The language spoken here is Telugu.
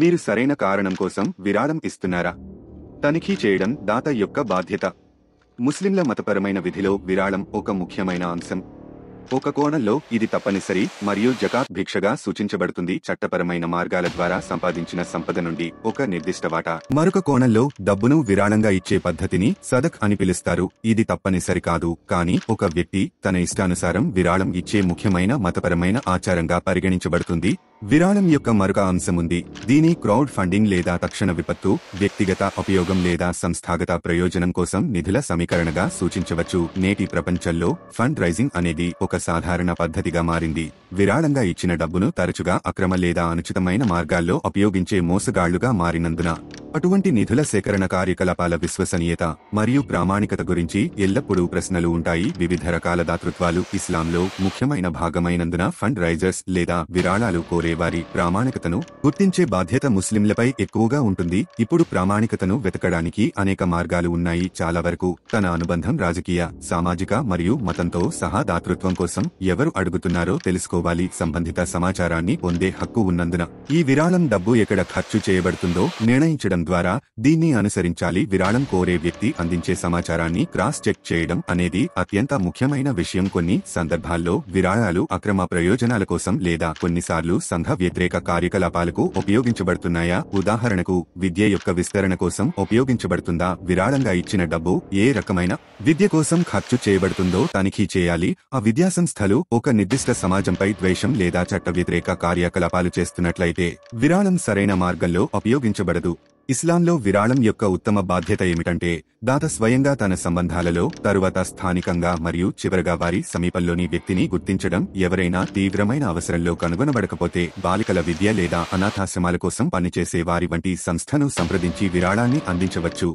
మీరు సరైన కారణం కోసం విరాళం ఇస్తున్నారా తనిఖీ చేయడం దాత యొక్క బాధ్యత ముస్లింల మతపరమైన విధిలో విరాళం ఒక ముఖ్యమైన అంశం ఒక కోణంలో ఇది తప్పనిసరి మరియు జకాత్ భిక్షగా సూచించబడుతుంది చట్టపరమైన మార్గాల ద్వారా సంపాదించిన సంపద నుండి ఒక నిర్దిష్ట వాటా మరొక కోణంలో డబ్బును విరాళంగా ఇచ్చే పద్ధతిని సదక్ అని పిలుస్తారు ఇది తప్పనిసరి కాదు కానీ ఒక వ్యక్తి తన ఇష్టానుసారం విరాళం ఇచ్చే ముఖ్యమైన మతపరమైన ఆచారంగా పరిగణించబడుతుంది విరాళం యొక్క మరొక అంశం ఉంది దీని క్రౌడ్ ఫండింగ్ లేదా తక్షణ విపత్తు వ్యక్తిగత ఉపయోగం లేదా సంస్థాగత ప్రయోజనం కోసం నిధుల సమీకరణగా సూచించవచ్చు నేటి ప్రపంచంలో ఫండ్ రైజింగ్ అనేది ఒక సాధారణ పద్ధతిగా మారింది విరాళంగా ఇచ్చిన డబ్బును తరచుగా అక్రమ లేదా అనుచితమైన మార్గాల్లో ఉపయోగించే మోసగాళ్లుగా మారినందున అటువంటి నిధుల సేకరణ కార్యకలాపాల విశ్వసనీయత మరియు ప్రామాణికత గురించి ఎల్లప్పుడూ ప్రశ్నలు ఉంటాయి వివిధ రకాల దాతృత్వాలు ఇస్లాంలో ముఖ్యమైన భాగమైనందున ఫండ్ రైజర్స్ లేదా విరాళాలు కోరేవారి ప్రామాణికతను గుర్తించే బాధ్యత ముస్లింలపై ఎక్కువగా ఉంటుంది ఇప్పుడు ప్రామాణికతను వెతకడానికి అనేక మార్గాలు ఉన్నాయి చాలా వరకు తన అనుబంధం రాజకీయ సామాజిక మరియు మతంతో సహా దాతృత్వం కోసం ఎవరు అడుగుతున్నారో తెలుసుకోవాలి సంబంధిత సమాచారాన్ని పొందే హక్కు ఉన్నందున ఈ విరాళం డబ్బు ఎక్కడ ఖర్చు చేయబడుతుందో నిర్ణయించడం ద్వారా దీన్ని అనుసరించాలి విరాళం కోరే వ్యక్తి అందించే సమాచారాన్ని క్రాస్ చెక్ చేయడం అనేది అత్యంత ముఖ్యమైన విషయం కొన్ని సందర్భాల్లో విరాళాలు అక్రమ ప్రయోజనాల కోసం లేదా కొన్నిసార్లు సంఘ వ్యతిరేక కార్యకలాపాలకు ఉపయోగించబడుతున్నాయా ఉదాహరణకు విద్య యొక్క విస్తరణ కోసం ఉపయోగించబడుతుందా విరాళంగా ఇచ్చిన డబ్బు ఏ రకమైన విద్య కోసం ఖర్చు చేయబడుతుందో తనిఖీ చేయాలి ఆ విద్యా సంస్థలు ఒక నిర్దిష్ట సమాజంపై ద్వేషం లేదా చట్ట వ్యతిరేక కార్యకలాపాలు చేస్తున్నట్లయితే విరాళం సరైన మార్గంలో ఉపయోగించబడదు ఇస్లాంలో విరాళం యొక్క ఉత్తమ బాధ్యత ఏమిటంటే దాత స్వయంగా తన సంబంధాలలో తరువాత స్థానికంగా మరియు చివరగా వారి సమీపంలోని వ్యక్తిని గుర్తించడం ఎవరైనా తీవ్రమైన అవసరంలో కనుగొనబడకపోతే బాలికల విద్య లేదా అనాథాశ్రమాల కోసం పనిచేసే వారి వంటి సంస్థను సంప్రదించి విరాళాన్ని అందించవచ్చు